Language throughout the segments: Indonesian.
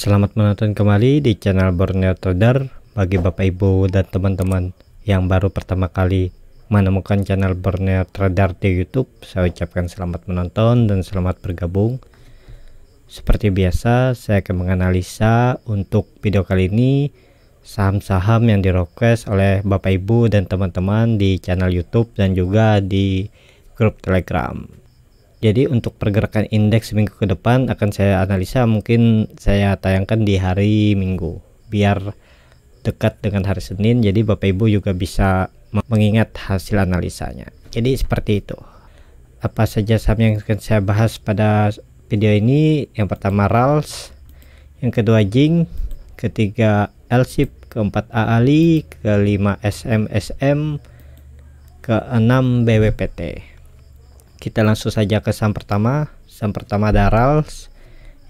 Selamat menonton kembali di channel Borneo Trader bagi Bapak Ibu dan teman-teman yang baru pertama kali menemukan channel Borneo Trader di YouTube. Saya ucapkan selamat menonton dan selamat bergabung. Seperti biasa, saya akan menganalisa untuk video kali ini saham-saham yang direquest oleh Bapak Ibu dan teman-teman di channel YouTube dan juga di grup Telegram. Jadi untuk pergerakan indeks minggu ke depan akan saya analisa mungkin saya tayangkan di hari Minggu biar dekat dengan hari Senin jadi Bapak Ibu juga bisa mengingat hasil analisanya. Jadi seperti itu. Apa saja saham yang akan saya bahas pada video ini? Yang pertama RALS, yang kedua JING, ketiga LSIP, keempat AALI, kelima SMSM, keenam BWPT kita langsung saja ke saham pertama saham pertama ada RALS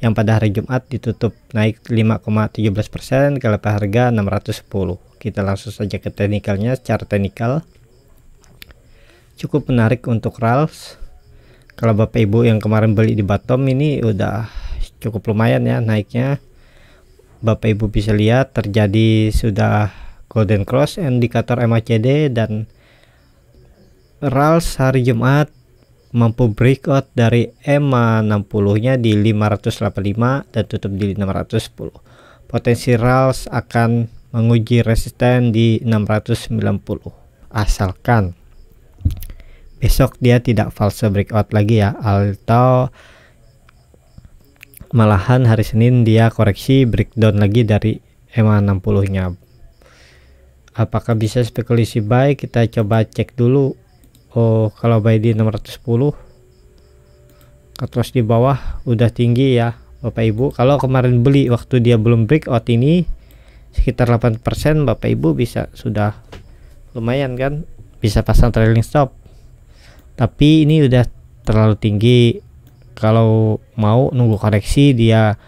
yang pada hari Jumat ditutup naik 5,17% kalau harga 610 kita langsung saja ke teknikalnya secara teknikal cukup menarik untuk RALS kalau bapak ibu yang kemarin beli di bottom ini udah cukup lumayan ya naiknya bapak ibu bisa lihat terjadi sudah golden cross indikator MACD dan RALS hari Jumat mampu breakout dari EMA 60-nya di 585 dan tutup di 610. Potensi Rals akan menguji resisten di 690 asalkan besok dia tidak false breakout lagi ya atau malahan hari Senin dia koreksi breakdown lagi dari EMA 60 nya apakah bisa spekulasi baik kita coba cek dulu oh kalau buy di 610 loss di bawah udah tinggi ya Bapak Ibu kalau kemarin beli waktu dia belum breakout ini sekitar 8% Bapak Ibu bisa sudah lumayan kan bisa pasang trailing stop tapi ini udah terlalu tinggi kalau mau nunggu koreksi dia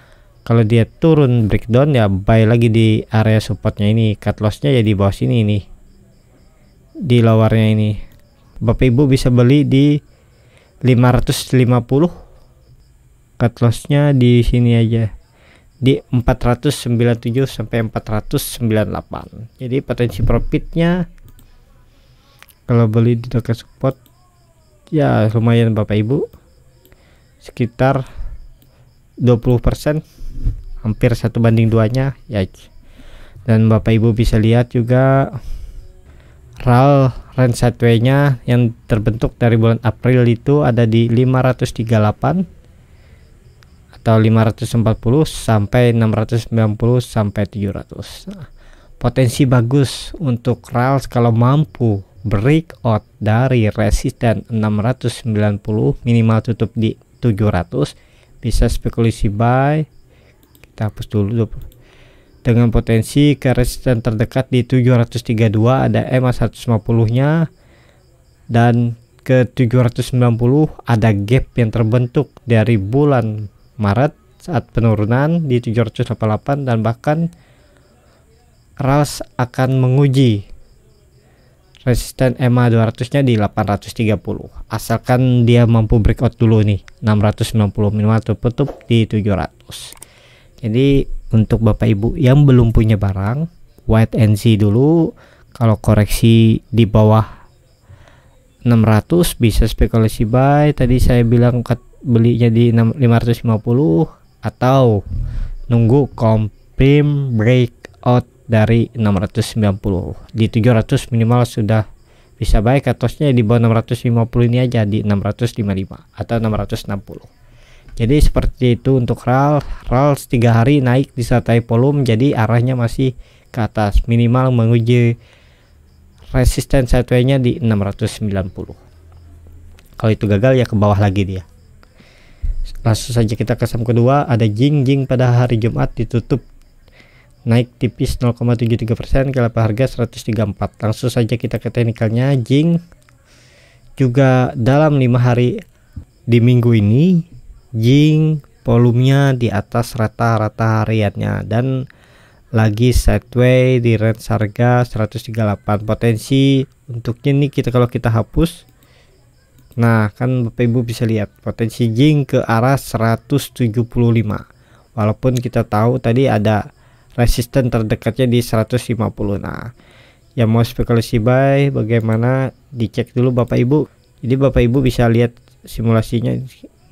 kalau dia turun breakdown ya buy lagi di area supportnya ini cut lossnya ya bawah sini ini di lowernya ini Bapak Ibu bisa beli di 550 cut lossnya di sini aja di 497 sampai 498 jadi potensi profitnya kalau beli di dekat support ya lumayan Bapak Ibu sekitar 20% hampir satu banding duanya ya dan Bapak Ibu bisa lihat juga RAL range sideways-nya yang terbentuk dari bulan April itu ada di 538 atau 540 sampai 690 sampai 700. Nah, potensi bagus untuk RAL kalau mampu breakout dari resisten 690 minimal tutup di 700 bisa spekulasi buy kita hapus dulu 20 dengan potensi ke resisten terdekat di 732 ada EMA 150-nya dan ke 790 ada gap yang terbentuk dari bulan Maret saat penurunan di 788 dan bahkan RALS akan menguji resisten EMA 200 nya di 830 asalkan dia mampu breakout dulu nih 690 minimal tutup, tutup di 700 jadi untuk Bapak Ibu yang belum punya barang, white and see dulu. Kalau koreksi di bawah 600 bisa spekulasi buy. Tadi saya bilang kat, belinya di 550 atau nunggu komprim breakout dari 690. Di 700 minimal sudah bisa baik Atasnya di bawah 650 ini aja di 655 atau 660. Jadi seperti itu untuk RAL. RAL 3 hari naik disertai volume jadi arahnya masih ke atas minimal menguji resisten sideways-nya di 690 kalau itu gagal ya ke bawah lagi dia langsung saja kita ke saham kedua ada jing jing pada hari Jumat ditutup naik tipis 0,73% ke level harga 134 langsung saja kita ke teknikalnya jing juga dalam lima hari di minggu ini Jing volumenya di atas rata-rata hariannya dan lagi sideway di range harga 138 potensi untuknya ini kita kalau kita hapus nah kan bapak ibu bisa lihat potensi jing ke arah 175 walaupun kita tahu tadi ada resisten terdekatnya di 150 nah yang mau spekulasi buy bagaimana dicek dulu bapak ibu jadi bapak ibu bisa lihat simulasinya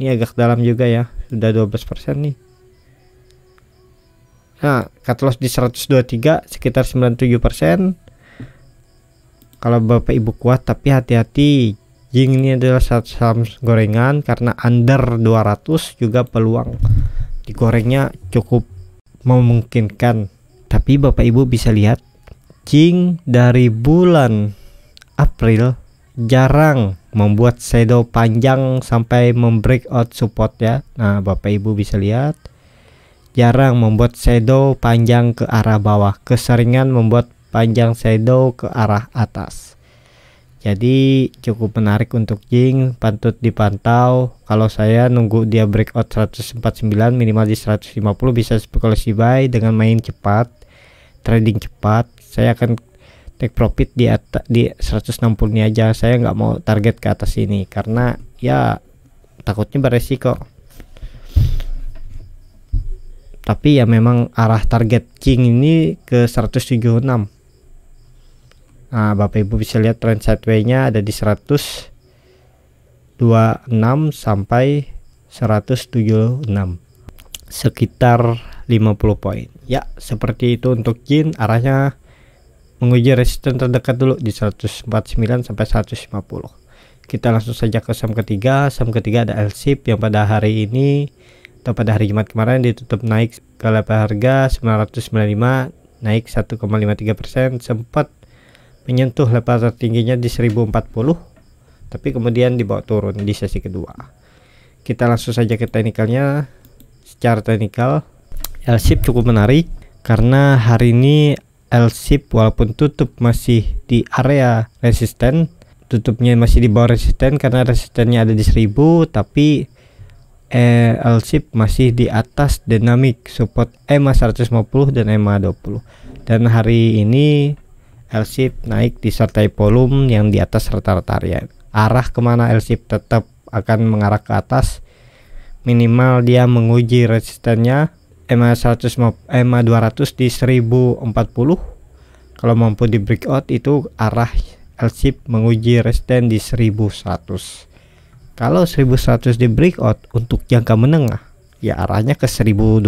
ini agak dalam juga ya udah 12% nih nah cut loss di 123 sekitar 97% kalau bapak ibu kuat tapi hati-hati Jing ini adalah satu saham gorengan karena under 200 juga peluang digorengnya cukup memungkinkan tapi bapak ibu bisa lihat Jing dari bulan April jarang membuat shadow panjang sampai membreak out support ya nah bapak ibu bisa lihat jarang membuat shadow panjang ke arah bawah keseringan membuat panjang shadow ke arah atas jadi cukup menarik untuk Jing pantut dipantau kalau saya nunggu dia break breakout 149 minimal di 150 bisa spekulasi buy dengan main cepat trading cepat saya akan take profit di atas di 160 ini aja saya nggak mau target ke atas ini karena ya takutnya beresiko tapi ya memang arah target king ini ke 176 nah bapak ibu bisa lihat trend sideways nya ada di 100 sampai 176 sekitar 50 poin ya seperti itu untuk King arahnya menguji resisten terdekat dulu di 149 sampai 150 kita langsung saja ke saham ketiga saham ketiga ada LSIP yang pada hari ini atau pada hari Jumat kemarin ditutup naik ke level harga 995 naik 1,53% sempat menyentuh level tertingginya di 1040 tapi kemudian dibawa turun di sesi kedua kita langsung saja ke teknikalnya secara teknikal Elsip cukup menarik karena hari ini L-shape walaupun tutup masih di area resisten tutupnya masih di bawah resisten karena resistennya ada di 1000 tapi eh, L-shape masih di atas dinamik support EMA 150 dan EMA 20 dan hari ini L-shape naik disertai volume yang di atas rata-rata area arah kemana L-shape tetap akan mengarah ke atas minimal dia menguji resistennya EMA 100 EMA 200 di 1040 kalau mampu di breakout itu arah l menguji resisten di 1100 kalau 1100 di breakout untuk jangka menengah ya arahnya ke 1280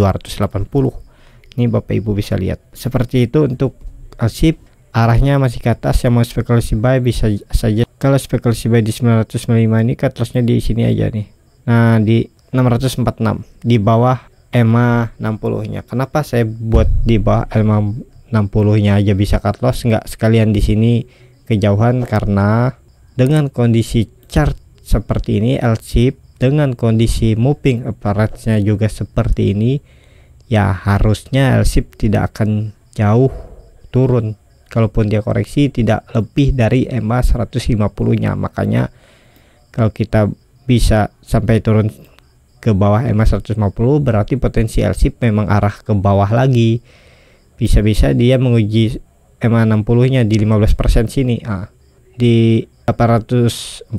ini bapak ibu bisa lihat seperti itu untuk ship arahnya masih ke atas yang mau spekulasi buy bisa saja kalau spekulasi buy di 905 ini cut lossnya di sini aja nih nah di 646 di bawah EMA 60 nya kenapa saya buat di bawah EMA 60 nya aja bisa cut loss nggak sekalian di sini kejauhan karena dengan kondisi chart seperti ini L chip dengan kondisi moving average nya juga seperti ini ya harusnya L chip tidak akan jauh turun kalaupun dia koreksi tidak lebih dari EMA 150 nya makanya kalau kita bisa sampai turun ke bawah ma 150 berarti potensi LSIP memang arah ke bawah lagi bisa-bisa dia menguji ma 60 nya di 15% sini ah, di 840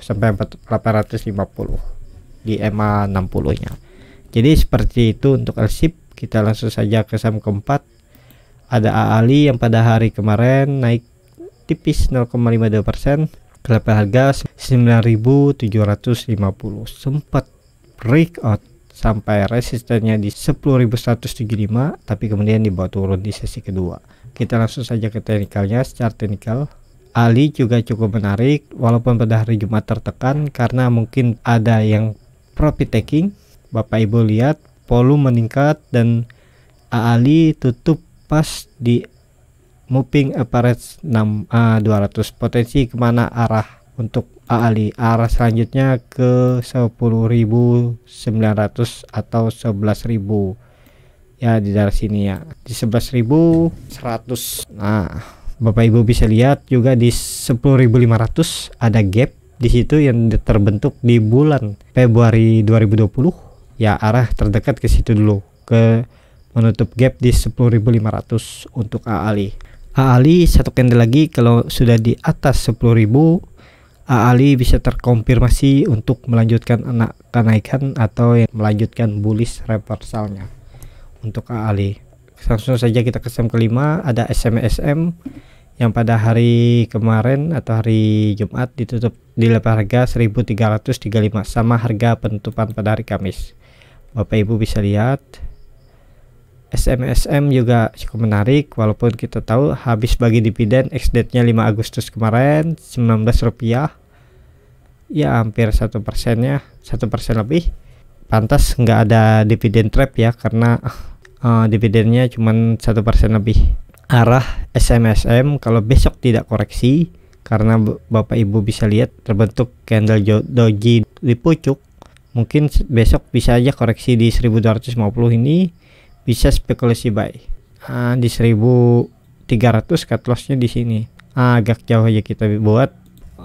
sampai 850 di ma 60 nya jadi seperti itu untuk LSIP kita langsung saja ke saham keempat ada Aali yang pada hari kemarin naik tipis 0,52% ke level harga 9.750 sempat breakout sampai resistennya di 10.175 tapi kemudian dibawa turun di sesi kedua kita langsung saja ke teknikalnya secara teknikal Ali juga cukup menarik walaupun pada hari Jumat tertekan karena mungkin ada yang profit taking Bapak Ibu lihat volume meningkat dan Ali tutup pas di moving average 6 uh, 200 potensi kemana arah untuk Ali arah selanjutnya ke 10.900 atau 11.000 ya di daerah sini ya di 11.100 nah Bapak Ibu bisa lihat juga di 10.500 ada gap di situ yang terbentuk di bulan Februari 2020 ya arah terdekat ke situ dulu ke menutup gap di 10.500 untuk AALI Ali. Ali satu candle lagi kalau sudah di atas 10.000 Ah, Ali bisa terkonfirmasi untuk melanjutkan anak kenaikan atau yang melanjutkan bullish reversalnya untuk ah, Ali. Langsung saja kita ke saham kelima ada SMSM yang pada hari kemarin atau hari Jumat ditutup di level harga 1335 sama harga penutupan pada hari Kamis. Bapak Ibu bisa lihat SMSM juga cukup menarik walaupun kita tahu habis bagi dividen ex-date-nya 5 Agustus kemarin 19 rupiah ya hampir satu persennya satu persen lebih pantas nggak ada dividen trap ya karena uh, dividennya cuma satu persen lebih arah SMSM kalau besok tidak koreksi karena Bapak Ibu bisa lihat terbentuk candle doji di pucuk mungkin besok bisa aja koreksi di 1250 ini bisa spekulasi buy uh, di 1300 cut lossnya di sini uh, agak jauh aja kita buat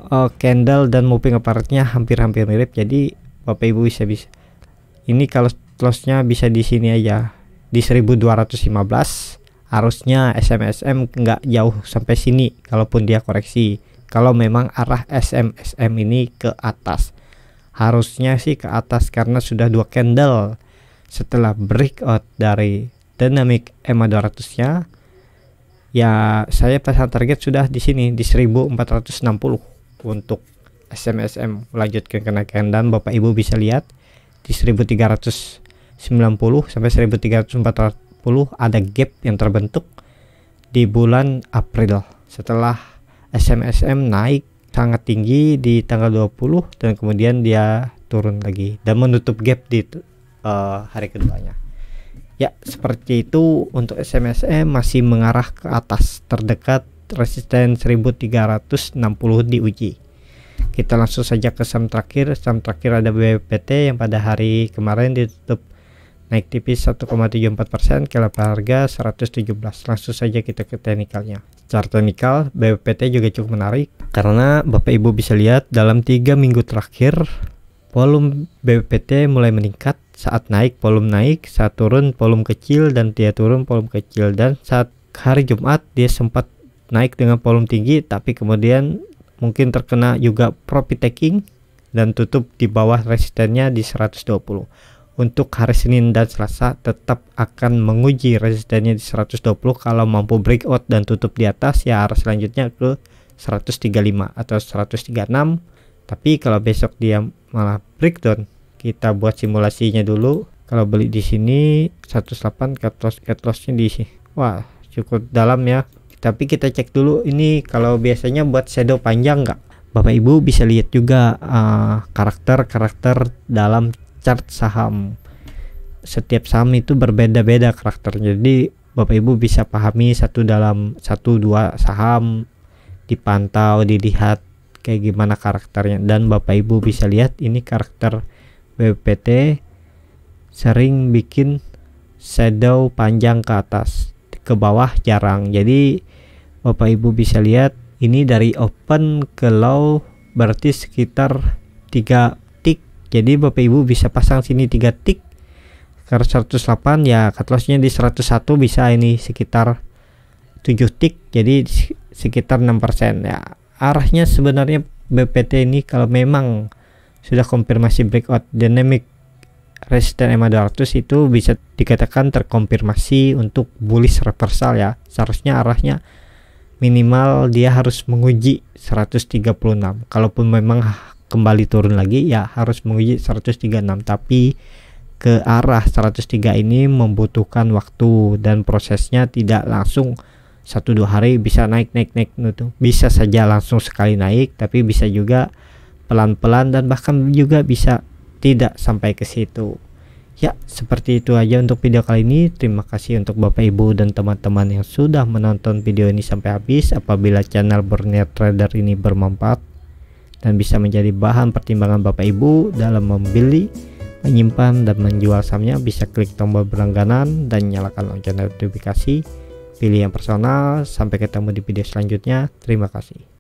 uh, candle dan moving apartnya hampir-hampir mirip jadi bapak ibu bisa bisa ini kalau lossnya bisa di sini aja di 1215 harusnya SMSM nggak jauh sampai sini kalaupun dia koreksi kalau memang arah SMSM ini ke atas harusnya sih ke atas karena sudah dua candle setelah breakout dari dynamic EMA 200 nya ya saya pasang target sudah di sini di 1460 untuk SMSM melanjutkan kenaikan dan Bapak Ibu bisa lihat di 1390 sampai 1340 ada gap yang terbentuk di bulan April setelah SMSM naik sangat tinggi di tanggal 20 dan kemudian dia turun lagi dan menutup gap di uh, hari keduanya. Ya, seperti itu untuk SMSM masih mengarah ke atas terdekat resisten 1360 diuji. Kita langsung saja ke saham terakhir. Saham terakhir ada BPT yang pada hari kemarin ditutup naik tipis 1,74% ke level harga 117. Langsung saja kita ke teknikalnya. Secara teknikal, BPT juga cukup menarik karena Bapak Ibu bisa lihat dalam tiga minggu terakhir volume BPT mulai meningkat saat naik volume naik saat turun volume kecil dan dia turun volume kecil dan saat hari Jumat dia sempat naik dengan volume tinggi tapi kemudian mungkin terkena juga profit taking dan tutup di bawah resistennya di 120 untuk hari Senin dan Selasa tetap akan menguji resistennya di 120 kalau mampu breakout dan tutup di atas ya arah selanjutnya ke 135 atau 136 tapi kalau besok dia malah breakdown kita buat simulasinya dulu kalau beli di sini 108 cut loss cut lossnya di sini wah cukup dalam ya tapi kita cek dulu ini kalau biasanya buat shadow panjang nggak Bapak Ibu bisa lihat juga eh, karakter-karakter uh, dalam chart saham. Setiap saham itu berbeda-beda karakternya. Jadi Bapak Ibu bisa pahami satu dalam satu dua saham dipantau, dilihat kayak gimana karakternya dan Bapak Ibu bisa lihat ini karakter BPT sering bikin shadow panjang ke atas ke bawah jarang jadi Bapak Ibu bisa lihat ini dari open ke low berarti sekitar 3 tick jadi Bapak Ibu bisa pasang sini 3 tick karena 108 ya cut lossnya di 101 bisa ini sekitar 7 tick jadi sekitar 6% ya arahnya sebenarnya BPT ini kalau memang sudah konfirmasi breakout dynamic resisten EMA 200 itu bisa dikatakan terkonfirmasi untuk bullish reversal ya seharusnya arahnya minimal dia harus menguji 136 kalaupun memang kembali turun lagi ya harus menguji 136 tapi ke arah 103 ini membutuhkan waktu dan prosesnya tidak langsung satu dua hari bisa naik naik naik itu bisa saja langsung sekali naik tapi bisa juga pelan-pelan dan bahkan juga bisa tidak sampai ke situ. Ya, seperti itu aja untuk video kali ini. Terima kasih untuk Bapak Ibu dan teman-teman yang sudah menonton video ini sampai habis. Apabila channel Berniat Trader ini bermanfaat dan bisa menjadi bahan pertimbangan Bapak Ibu dalam membeli, menyimpan, dan menjual sahamnya, bisa klik tombol berlangganan dan nyalakan lonceng notifikasi. Pilih yang personal. Sampai ketemu di video selanjutnya. Terima kasih.